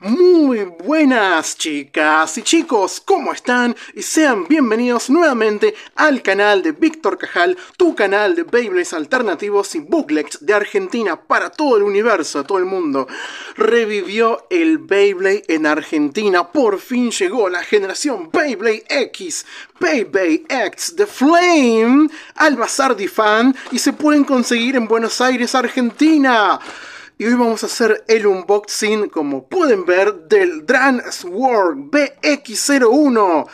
Muy buenas chicas y chicos, ¿cómo están? Y sean bienvenidos nuevamente al canal de Víctor Cajal, tu canal de Beyblades alternativos y booklets de Argentina para todo el universo, todo el mundo. Revivió el Beyblade en Argentina, por fin llegó la generación Beyblade X, Beyblade X, The Flame, al Bazar Fan y se pueden conseguir en Buenos Aires, Argentina y hoy vamos a hacer el unboxing, como pueden ver, del Dran Sword BX01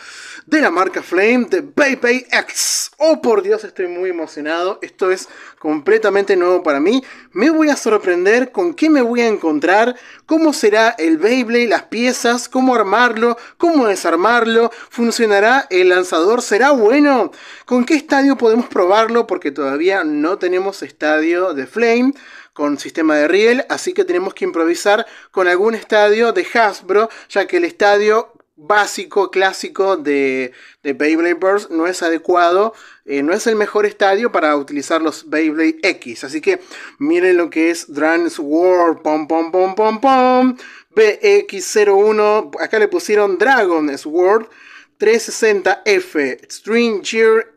de la marca Flame de Baby X. Oh por Dios, estoy muy emocionado, esto es completamente nuevo para mí. Me voy a sorprender con qué me voy a encontrar, cómo será el Beyblade, las piezas, cómo armarlo, cómo desarmarlo, funcionará el lanzador, será bueno, con qué estadio podemos probarlo, porque todavía no tenemos estadio de Flame con sistema de riel, así que tenemos que improvisar con algún estadio de Hasbro, ya que el estadio básico, clásico de, Beyblade Burst no es adecuado, eh, no es el mejor estadio para utilizar los Beyblade X. Así que miren lo que es Drans Sword pom pom pom pom pom, BX01, acá le pusieron Dragon Sword, 360F, String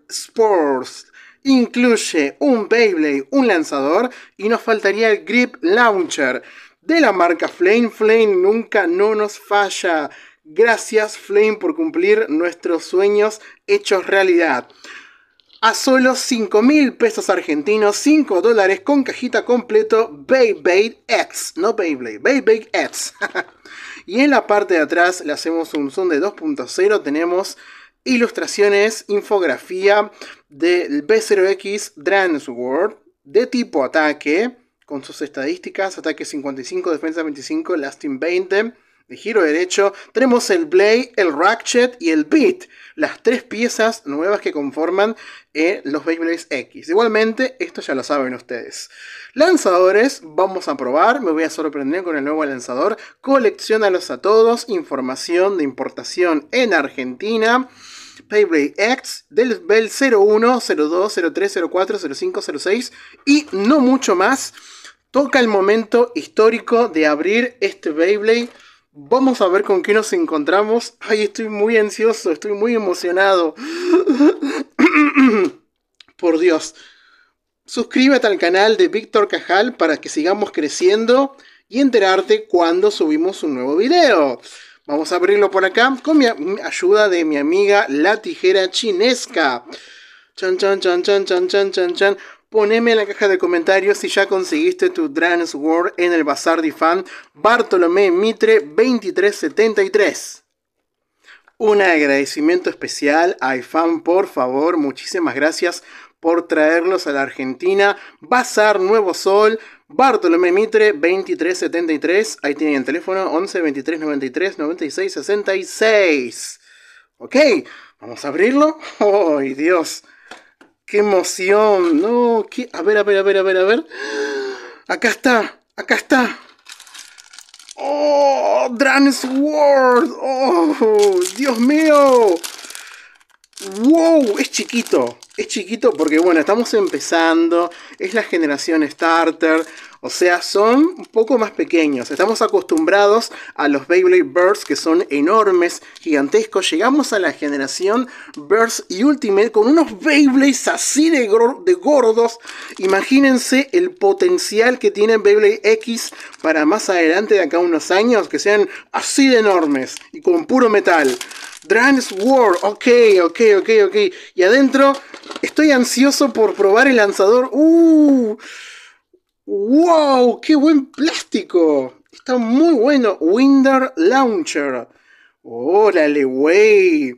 Sports, incluye un Beyblade, un lanzador y nos faltaría el Grip Launcher de la marca Flame. Flame nunca no nos falla. Gracias Flame por cumplir nuestros sueños hechos realidad. A solo 5 mil pesos argentinos, 5 dólares con cajita completo, Beyblade X, no Beyblade, Beyblade X. y en la parte de atrás le hacemos un zoom de 2.0, tenemos ilustraciones, infografía del B0X World de tipo ataque, con sus estadísticas, ataque 55, defensa 25, lasting 20, de giro derecho. Tenemos el Blade, el Ratchet y el Beat, las tres piezas nuevas que conforman eh, los Beyblades X. Igualmente, esto ya lo saben ustedes. Lanzadores, vamos a probar, me voy a sorprender con el nuevo lanzador. Coleccionalos a todos, información de importación en Argentina. Paybreak X del, Bell 01, 02, 03, 04, 05, 06 y no mucho más. Toca el momento histórico de abrir este Beyblade. Vamos a ver con qué nos encontramos. Ay, estoy muy ansioso, estoy muy emocionado. Por Dios. Suscríbete al canal de Víctor Cajal para que sigamos creciendo y enterarte cuando subimos un nuevo video. Vamos a abrirlo por acá con mi ayuda de mi amiga la tijera chinesca. Chan, chan, chan, chan, chan, chan, chan, chan. Poneme en la caja de comentarios si ya conseguiste tu Trans World en el Bazar de Fan Bartolomé Mitre 2373. Un agradecimiento especial a IFAN, por favor, muchísimas gracias por traerlos a la Argentina. Bazar Nuevo Sol, Bartolomé Mitre 2373. Ahí tienen el teléfono 11 23 93 96 Ok, vamos a abrirlo. ¡Ay, Dios! ¡Qué emoción! No, a ver, a ver, a ver, a ver, a ver. Acá está, acá está. ¡Oh! ¡Dragon's World! ¡Oh! ¡Dios mío! ¡Wow! Es chiquito. Es chiquito porque, bueno, estamos empezando, es la generación starter, o sea, son un poco más pequeños. Estamos acostumbrados a los Beyblade Birds que son enormes, gigantescos. Llegamos a la generación Birds y Ultimate con unos Beyblades así de, de gordos. Imagínense el potencial que tiene Beyblade X para más adelante, de acá unos años, que sean así de enormes y con puro metal. Dran's War. ok, ok, ok, ok. Y adentro, estoy ansioso por probar el lanzador. ¡Uh! ¡Wow! ¡Qué buen plástico! Está muy bueno. Winder Launcher. Órale, wey.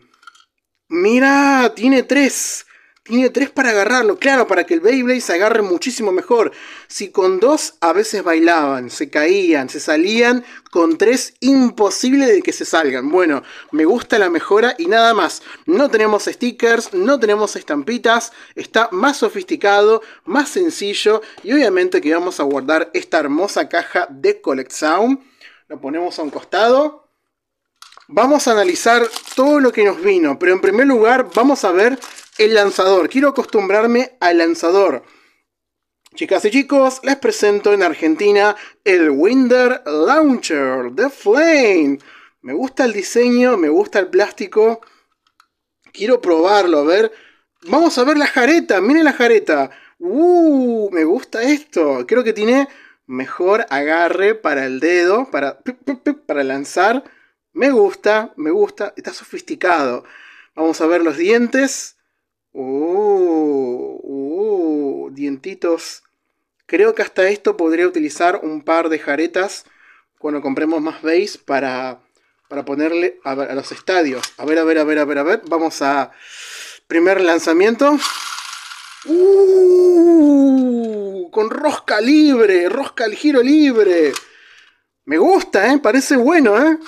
Mira, tiene tres tiene tres para agarrarlo, claro, para que el Beyblade se agarre muchísimo mejor. Si con dos a veces bailaban, se caían, se salían, con tres imposible de que se salgan. Bueno, me gusta la mejora y nada más. No tenemos stickers, no tenemos estampitas, está más sofisticado, más sencillo y obviamente que vamos a guardar esta hermosa caja de Collect Sound. Lo ponemos a un costado. Vamos a analizar todo lo que nos vino, pero en primer lugar vamos a ver el lanzador. Quiero acostumbrarme al lanzador. Chicas y chicos, les presento en Argentina el Winder Launcher de Flame. Me gusta el diseño, me gusta el plástico. Quiero probarlo, a ver. Vamos a ver la jareta, miren la jareta. ¡Uh! Me gusta esto. Creo que tiene mejor agarre para el dedo, para, para lanzar. Me gusta, me gusta. Está sofisticado. Vamos a ver los dientes. Oh, oh, dientitos. Creo que hasta esto podría utilizar un par de jaretas cuando compremos más base para, para ponerle a, los estadios. A ver, a ver, a ver, a ver, a ver. Vamos a primer lanzamiento. Uh, con rosca libre, rosca al giro libre. Me gusta, ¿eh? Parece bueno, ¿eh?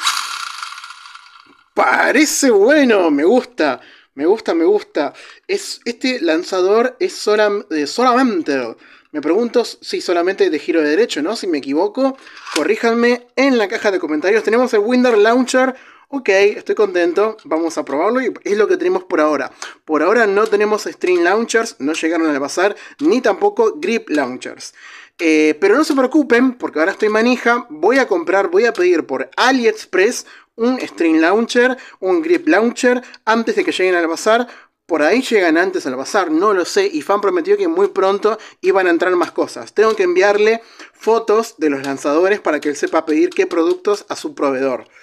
Parece bueno, me gusta. Me gusta, me gusta. Es, este lanzador es solamente. Me pregunto si solamente de giro de derecho, ¿no? Si me equivoco, corríjanme en la caja de comentarios. Tenemos el Winder Launcher. Ok, estoy contento, vamos a probarlo y es lo que tenemos por ahora. Por ahora no tenemos String Launchers, no llegaron al pasar, ni tampoco Grip Launchers. Eh, pero no se preocupen, porque ahora estoy manija, voy a comprar, voy a pedir por AliExpress un string launcher, un grip launcher, antes de que lleguen al bazar. Por ahí llegan antes al bazar, no lo sé, y Fan prometió que muy pronto iban a entrar más cosas. Tengo que enviarle fotos de los lanzadores para que él sepa pedir qué productos a su proveedor.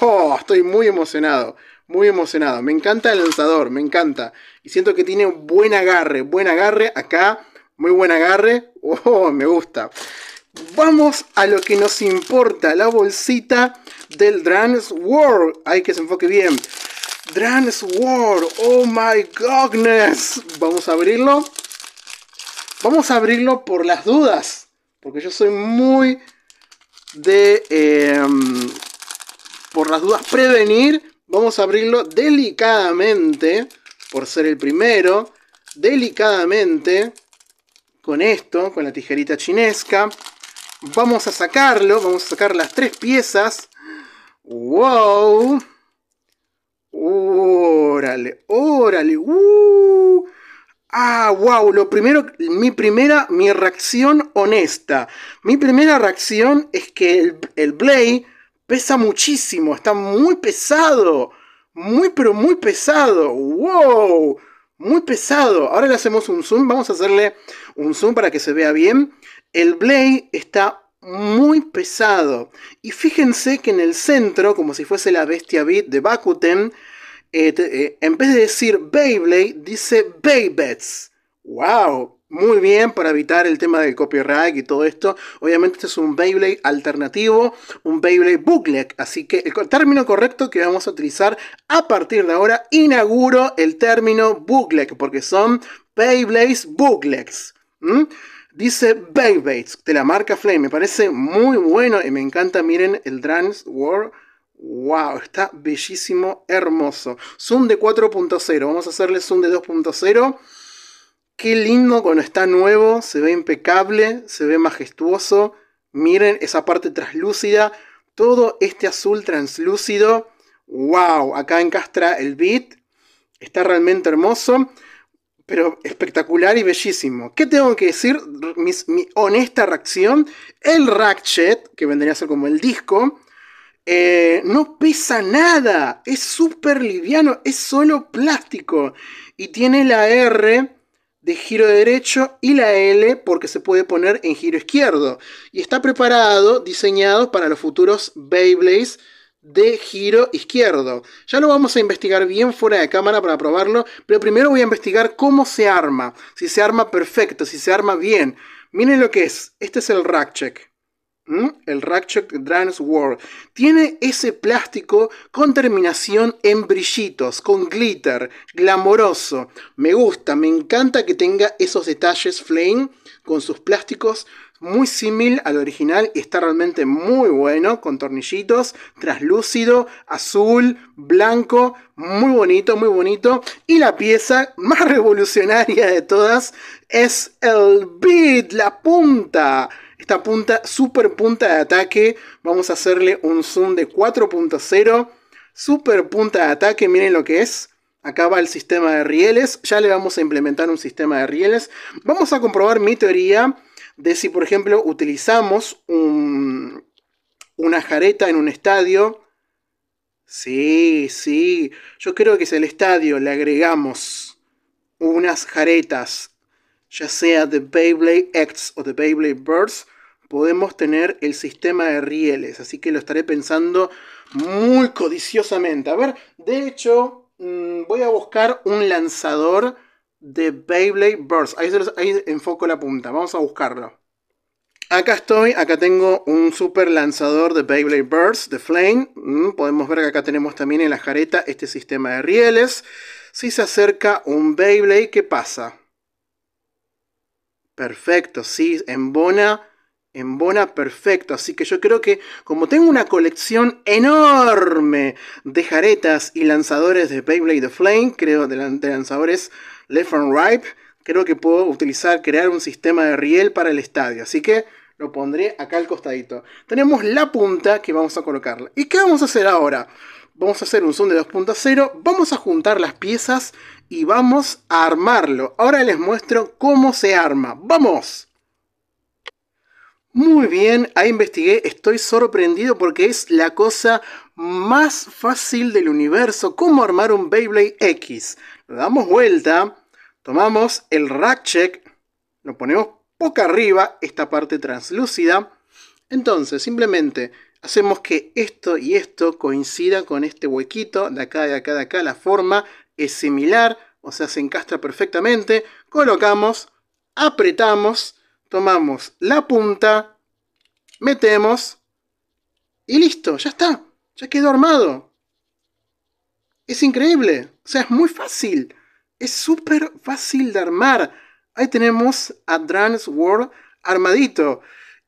Oh, estoy muy emocionado, muy emocionado. Me encanta el lanzador, me encanta. Y siento que tiene buen agarre, buen agarre acá, muy buen agarre. Oh, me gusta vamos a lo que nos importa, la bolsita del Drans World. Hay que se enfoque bien. Drans World, oh my goodness. Vamos a abrirlo. Vamos a abrirlo por las dudas. Porque yo soy muy de... Em, por las dudas prevenir. Vamos a abrirlo delicadamente. Por ser el primero. Delicadamente. Con esto, con la tijerita chinesca. Vamos a sacarlo, vamos a sacar las tres piezas. ¡Wow! ¡Órale! ¡Órale! ¡Uh! Ah, wow, lo primero, mi primera, mi reacción honesta. Mi primera reacción es que el, el Blade pesa muchísimo, está muy pesado. Muy, pero muy pesado. ¡Wow! Muy pesado. Ahora le hacemos un zoom, vamos a hacerle un zoom para que se vea bien. El Blade está muy pesado. Y fíjense que en el centro, como si fuese la bestia beat de Bakuten, eh, eh, en vez de decir Beyblade, dice Beybets. ¡Wow! Muy bien para evitar el tema del copyright y todo esto. Obviamente este es un Beyblade alternativo, un Beyblade booklet. Así que el término correcto que vamos a utilizar a partir de ahora, inauguro el término booklet, porque son Beyblades booklets. Dice Bates de la marca Flame. Me parece muy bueno y me encanta. Miren el Trans World, ¡Wow! Está bellísimo, hermoso. Zoom de 4.0. Vamos a hacerle zoom de 2.0. Qué lindo cuando está nuevo. Se ve impecable, se ve majestuoso. Miren esa parte translúcida. Todo este azul translúcido. ¡Wow! Acá encastra el beat. Está realmente hermoso pero espectacular y bellísimo. ¿Qué tengo que decir? Mi, honesta reacción. El Ratchet, que vendría a ser como el disco, eh, no pesa nada. Es súper liviano, es solo plástico. Y tiene la R de giro derecho y la L porque se puede poner en giro izquierdo. Y está preparado, diseñado para los futuros Beyblades de giro izquierdo. Ya lo vamos a investigar bien fuera de cámara para probarlo, pero primero voy a investigar cómo se arma, si se arma perfecto, si se arma bien. Miren lo que es, este es el rack check. El Ratchet Dragon's World. Tiene ese plástico con terminación en brillitos, con glitter, glamoroso. Me gusta, me encanta que tenga esos detalles flame con sus plásticos muy similar al original y está realmente muy bueno, con tornillitos, traslúcido, azul, blanco, muy bonito, muy bonito. Y la pieza más revolucionaria de todas es el beat, la punta. Esta punta, super punta de ataque, vamos a hacerle un zoom de 4.0, super punta de ataque, miren lo que es. Acá va el sistema de rieles, ya le vamos a implementar un sistema de rieles. Vamos a comprobar mi teoría de si, por ejemplo, utilizamos una jareta en un estadio. Sí, sí, yo creo que si el estadio, le agregamos unas jaretas, ya sea de Beyblade X o de Beyblade Birds, podemos tener el sistema de rieles, así que lo estaré pensando muy codiciosamente. A ver, de hecho, mm, voy a buscar un lanzador de Beyblade Burst. Ahí, enfoco la punta. Vamos a buscarlo. Acá estoy, acá tengo un super lanzador de Beyblade Burst de Flame. Mm, podemos ver que acá tenemos también en la jareta este sistema de rieles. Si se acerca un Beyblade, ¿qué pasa? Perfecto, sí, en embona perfecto. Así que yo creo que como tengo una colección enorme de jaretas y lanzadores de Beyblade de Flame, creo de lanzadores left and right, creo que puedo utilizar, crear un sistema de riel para el estadio. Así que lo pondré acá al costadito. Tenemos la punta que vamos a colocarla. ¿Y qué vamos a hacer ahora? Vamos a hacer un zoom de 2.0, vamos a juntar las piezas y vamos a armarlo. Ahora les muestro cómo se arma. ¡Vamos! Muy bien, ahí investigué, estoy sorprendido porque es la cosa más fácil del universo, cómo armar un Beyblade X lo damos vuelta, tomamos el rack check, lo ponemos poca arriba, esta parte translúcida. Entonces simplemente hacemos que esto y esto coincida con este huequito de acá, de acá, de acá. La forma es similar, o sea, se encastra perfectamente. Colocamos, apretamos, tomamos la punta, metemos y listo, ya está, ya quedó armado. Es increíble. O sea, es muy fácil. Es súper fácil de armar. Ahí tenemos a Drans World armadito.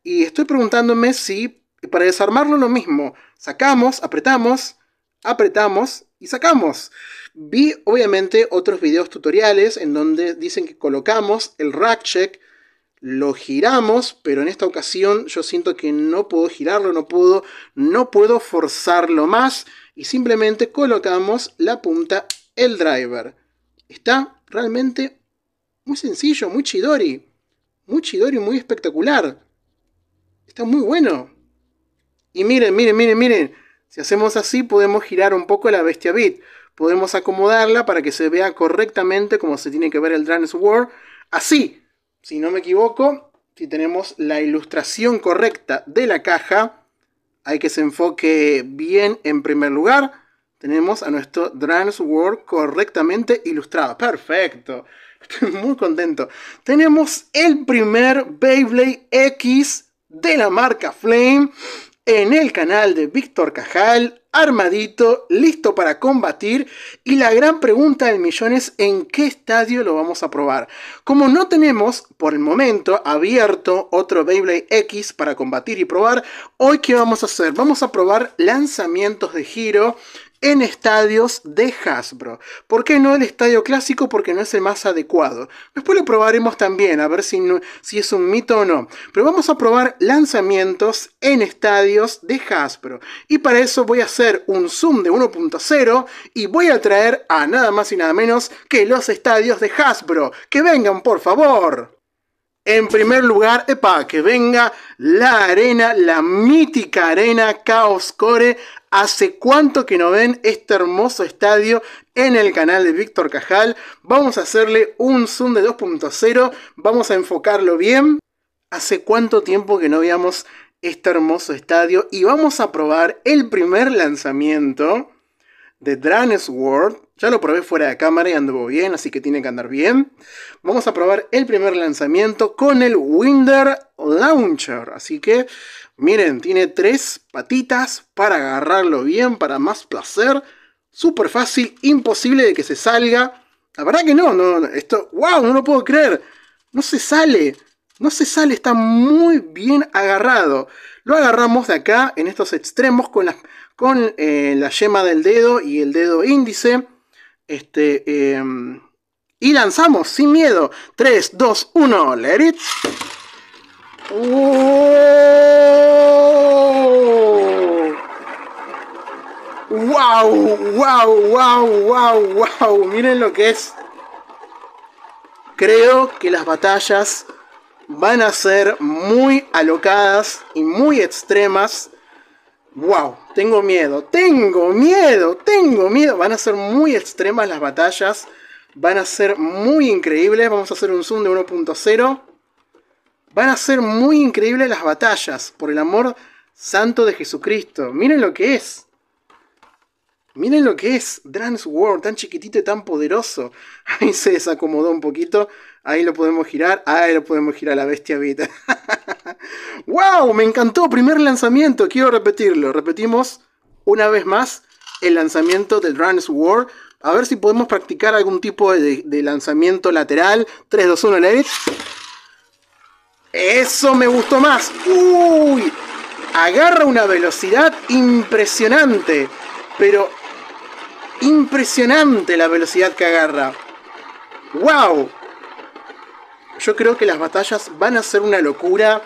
Y estoy preguntándome si para desarmarlo lo mismo. Sacamos, apretamos, apretamos y sacamos. Vi obviamente otros videos tutoriales en donde dicen que colocamos el rack check, lo giramos, pero en esta ocasión yo siento que no puedo girarlo, no puedo, no puedo forzarlo más y simplemente colocamos la punta, el driver. Está realmente muy sencillo, muy chidori. Muy chidori, muy espectacular. Está muy bueno. Y miren, miren, miren, miren. Si hacemos así podemos girar un poco la bestia bit. Podemos acomodarla para que se vea correctamente como se tiene que ver el Trans World. Así, si no me equivoco, si tenemos la ilustración correcta de la caja, hay que se enfoque bien en primer lugar. Tenemos a nuestro Trans World correctamente ilustrado. Perfecto. Estoy muy contento. Tenemos el primer Beyblade X de la marca Flame en el canal de Víctor Cajal, armadito, listo para combatir. Y la gran pregunta del millón es en qué estadio lo vamos a probar. Como no tenemos por el momento abierto otro Beyblade X para combatir y probar, hoy qué vamos a hacer? Vamos a probar lanzamientos de giro en estadios de Hasbro. ¿Por qué no el estadio clásico? Porque no es el más adecuado. Después lo probaremos también, a ver si, si es un mito o no. Pero vamos a probar lanzamientos en estadios de Hasbro. Y para eso voy a hacer un zoom de 1.0 y voy a traer a nada más y nada menos que los estadios de Hasbro. ¡Que vengan, por favor! En primer lugar, epa, que venga la arena, la mítica arena Chaos Core. Hace cuánto que no ven este hermoso estadio en el canal de Víctor Cajal. Vamos a hacerle un zoom de 2.0, vamos a enfocarlo bien. Hace cuánto tiempo que no veíamos este hermoso estadio y vamos a probar el primer lanzamiento de Dranes World ya lo probé fuera de cámara y anduvo bien, así que tiene que andar bien. Vamos a probar el primer lanzamiento con el Winder Launcher. Así que, miren, tiene tres patitas para agarrarlo bien, para más placer. Súper fácil, imposible de que se salga. La verdad que no, no, esto, wow, no lo puedo creer. No se sale, no se sale, está muy bien agarrado. Lo agarramos de acá, en estos extremos, con con, eh, la yema del dedo y el dedo índice este, em, y lanzamos sin miedo. 3, 2, 1, let it. ¡Wow! ¡Wow! ¡Wow! ¡Wow! ¡Wow! Miren lo que es. Creo que las batallas van a ser muy alocadas y muy extremas wow, tengo miedo, tengo miedo, tengo miedo. Van a ser muy extremas las batallas, van a ser muy increíbles. Vamos a hacer un zoom de 1.0. Van a ser muy increíbles las batallas, por el amor santo de Jesucristo. Miren lo que es. Miren lo que es Transworld, World, tan chiquitito y tan poderoso. Ahí se desacomodó un poquito. Ahí lo podemos girar. Ahí lo podemos girar. La bestia Vita. ¡Wow! Me encantó. Primer lanzamiento. Quiero repetirlo. Repetimos una vez más el lanzamiento del Runs War. A ver si podemos practicar algún tipo de, lanzamiento lateral. 3, 2, 1, Levit. Eso me gustó más. ¡Uy! Agarra una velocidad impresionante. Pero impresionante la velocidad que agarra. ¡Wow! Yo creo que las batallas van a ser una locura.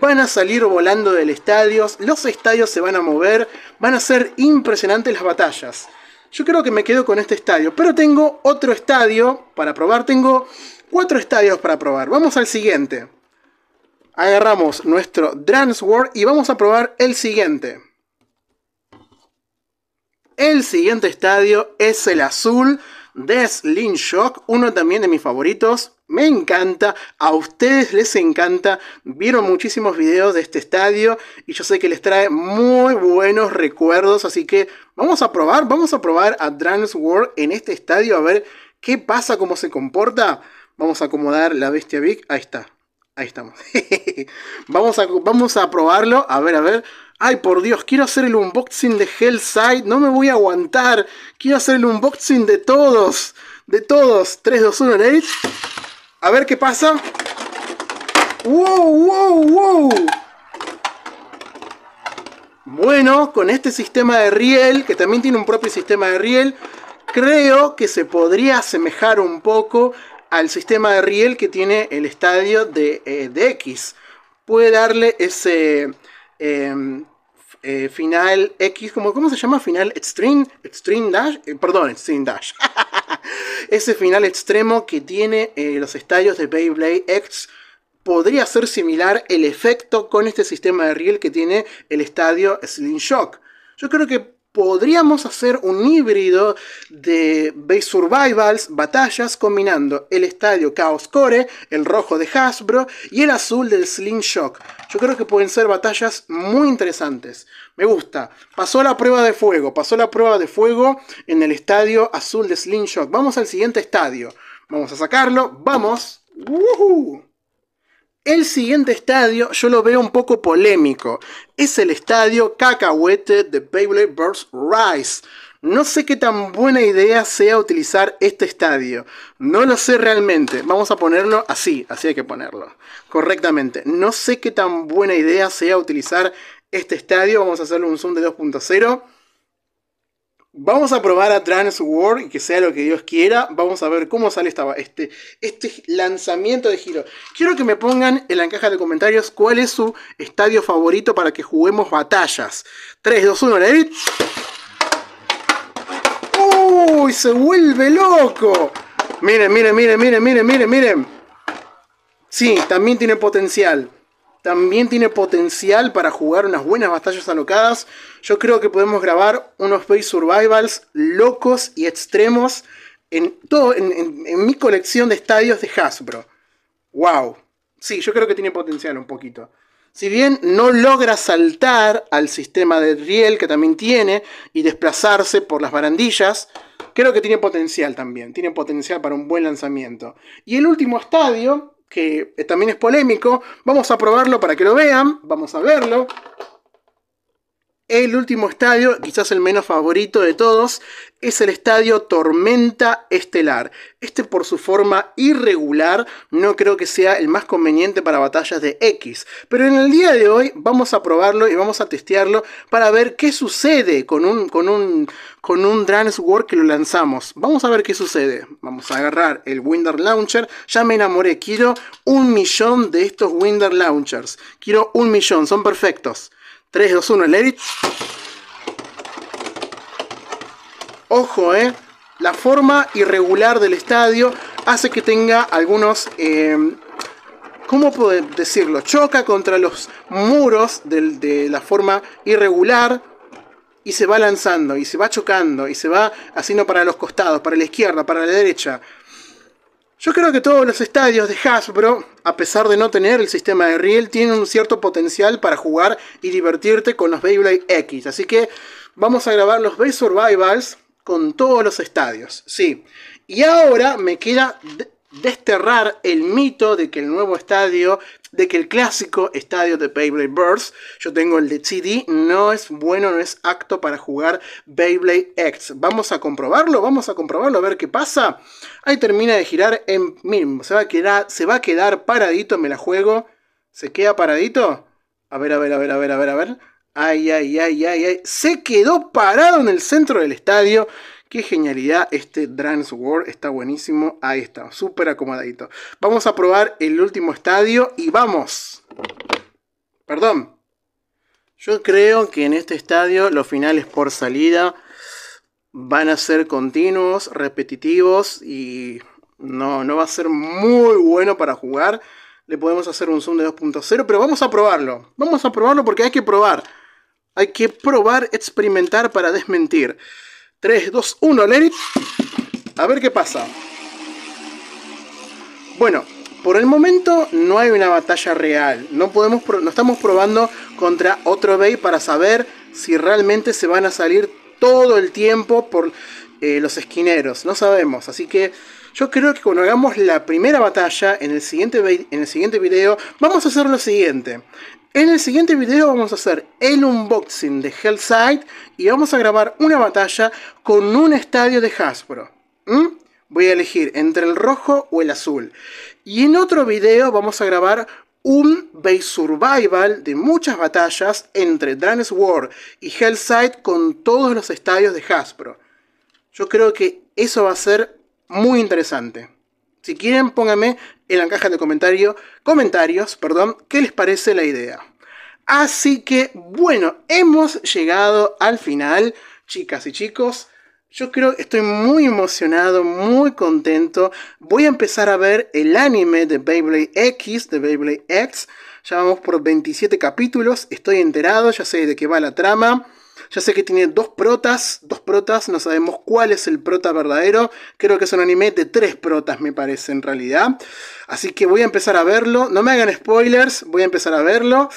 Van a salir volando del estadio. Los estadios se van a mover. Van a ser impresionantes las batallas. Yo creo que me quedo con este estadio. Pero tengo otro estadio para probar. Tengo cuatro estadios para probar. Vamos al siguiente. Agarramos nuestro Transworld y vamos a probar el siguiente. El siguiente estadio es el azul de Slim Shock, uno también de mis favoritos me encanta, a ustedes les encanta, vieron muchísimos videos de este estadio y yo sé que les trae muy buenos recuerdos, así que vamos a probar, vamos a probar a Drums World en este estadio a ver qué pasa, cómo se comporta. Vamos a acomodar la bestia Big, ahí está, ahí estamos. vamos, a, vamos a probarlo, a ver, a ver. Ay, por Dios, quiero hacer el unboxing de Hellside, no me voy a aguantar, quiero hacer el unboxing de todos. De todos, 3, 2, 1, a ver qué pasa. ¡Wow, wow, wow! Bueno, con este sistema de riel, que también tiene un propio sistema de riel, creo que se podría asemejar un poco al sistema de riel que tiene el estadio de, eh, X. Puede darle ese... Eh, eh, final X, como ¿cómo se llama? Final Extreme, Extreme Dash, eh, perdón, Extreme Dash. Ese final extremo que tiene eh, los estadios de Beyblade X podría ser similar el efecto con este sistema de riel que tiene el estadio Slim Shock. Yo creo que podríamos hacer un híbrido de Base Survivals, batallas, combinando el estadio Chaos Core, el rojo de Hasbro y el azul del Slim Yo creo que pueden ser batallas muy interesantes. Me gusta. Pasó la prueba de fuego, pasó la prueba de fuego en el estadio azul de Slim Vamos al siguiente estadio. Vamos a sacarlo, vamos. ¡Woohoo! El siguiente estadio yo lo veo un poco polémico. Es el estadio Cacahuete de Beyblade Birds Rise. No sé qué tan buena idea sea utilizar este estadio. No lo sé realmente. Vamos a ponerlo así, así hay que ponerlo. Correctamente. No sé qué tan buena idea sea utilizar este estadio. Vamos a hacerle un zoom de 2.0. Vamos a probar a Trans World, y que sea lo que Dios quiera. Vamos a ver cómo sale este, este lanzamiento de giro. Quiero que me pongan en la caja de comentarios cuál es su estadio favorito para que juguemos batallas. 3, 2, 1, David. ¡Uy! ¡Se vuelve loco! Miren, miren, miren, miren, miren, miren, miren. Sí, también tiene potencial también tiene potencial para jugar unas buenas batallas alocadas. Yo creo que podemos grabar unos Space Survivals locos y extremos en, todo, en, mi colección de estadios de Hasbro. ¡Wow! Sí, yo creo que tiene potencial un poquito. Si bien no logra saltar al sistema de riel que también tiene y desplazarse por las barandillas, creo que tiene potencial también. Tiene potencial para un buen lanzamiento. Y el último estadio, que eh, también es polémico. Vamos a probarlo para que lo vean. Vamos a verlo. El último estadio, quizás el menos favorito de todos, es el estadio Tormenta Estelar. Este por su forma irregular no creo que sea el más conveniente para batallas de X, pero en el día de hoy vamos a probarlo y vamos a testearlo para ver qué sucede con un, con un, con un que lo lanzamos. Vamos a ver qué sucede. Vamos a agarrar el Winder Launcher. Ya me enamoré, quiero un millón de estos Winder Launchers. Quiero un millón, son perfectos. 3, 2, 1, el edit. Ojo, eh. La forma irregular del estadio hace que tenga algunos... Eh, ¿Cómo puedo decirlo? Choca contra los muros de la forma irregular y se va lanzando y se va chocando y se va haciendo para los costados, para la izquierda, para la derecha. Yo creo que todos los estadios de Hasbro, a pesar de no tener el sistema de riel, tienen un cierto potencial para jugar y divertirte con los Beyblade X. Así que vamos a grabar los Bey Survivals con todos los estadios. Sí. Y ahora me queda desterrar el mito de que el nuevo estadio de que el clásico estadio de Beyblade Burst, yo tengo el de CD, no es bueno, no es acto para jugar Beyblade X. Vamos a comprobarlo, vamos a comprobarlo, a ver qué pasa. Ahí termina de girar en mismo. se va a quedar, se va a quedar paradito, me la juego. ¿Se queda paradito? A ver, a ver, a ver, a ver, a ver, a ver. Ay, ay, ay, ay, ay. Se quedó parado en el centro del estadio. Qué genialidad este Drans World, está buenísimo. Ahí está, súper acomodadito. Vamos a probar el último estadio y vamos. Perdón. Yo creo que en este estadio los finales por salida van a ser continuos, repetitivos y no, no va a ser muy bueno para jugar. Le podemos hacer un zoom de 2.0, pero vamos a probarlo. Vamos a probarlo porque hay que probar. Hay que probar, experimentar para desmentir. 3, 2, 1, Let A ver qué pasa. Bueno, por el momento no hay una batalla real. No, podemos, no estamos probando contra otro Bey para saber si realmente se van a salir todo el tiempo por eh, los esquineros. No sabemos. Así que yo creo que cuando hagamos la primera batalla en el siguiente, en el siguiente video, vamos a hacer lo siguiente. En el siguiente video vamos a hacer el unboxing de Hellside y vamos a grabar una batalla con un estadio de Hasbro. Voy a elegir entre el rojo o el azul. Y en otro video vamos a grabar un base survival de muchas batallas entre Dragon's War y Hellside con todos los estadios de Hasbro. Yo creo que eso va a ser muy interesante. Si quieren, pónganme en la caja de comentario, comentarios, perdón, qué les parece la idea. Así que, bueno, hemos llegado al final, chicas y chicos. Yo creo que estoy muy emocionado, muy contento. Voy a empezar a ver el anime de Beyblade X, de Beyblade X. Ya vamos por 27 capítulos, estoy enterado, ya sé de qué va la trama. Ya sé que tiene dos protas, dos protas, no sabemos cuál es el prota verdadero. Creo que es un anime de tres protas, me parece, en realidad. Así que voy a empezar a verlo. No me hagan spoilers, voy a empezar a verlo.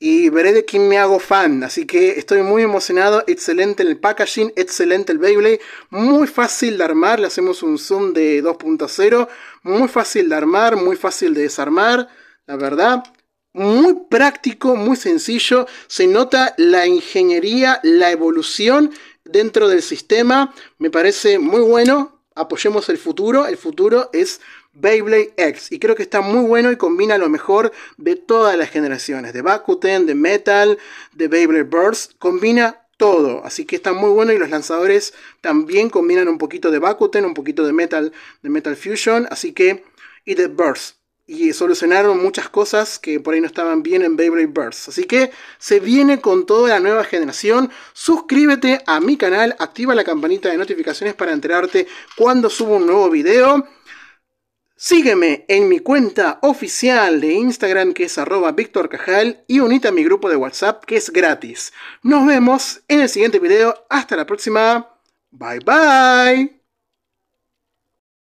Y veré de quién me hago fan. Así que estoy muy emocionado. Excelente el packaging, excelente el Beyblade. Muy fácil de armar. Le hacemos un zoom de 2.0. Muy fácil de armar, muy fácil de desarmar. La verdad, muy práctico, muy sencillo. Se nota la ingeniería, la evolución dentro del sistema. Me parece muy bueno. Apoyemos el futuro. El futuro es Beyblade X. Y creo que está muy bueno y combina lo mejor de todas las generaciones. De Bakuten, de Metal, de Beyblade Burst. Combina todo. Así que está muy bueno y los lanzadores también combinan un poquito de Bakuten, un poquito de Metal, de Metal Fusion. Así que... Y de Burst y solucionaron muchas cosas que por ahí no estaban bien en Beyblade Birds. Así que se viene con toda la nueva generación. Suscríbete a mi canal, activa la campanita de notificaciones para enterarte cuando subo un nuevo video. Sígueme en mi cuenta oficial de Instagram que es arroba Víctor Cajal y unite a mi grupo de WhatsApp que es gratis. Nos vemos en el siguiente video. Hasta la próxima. Bye bye.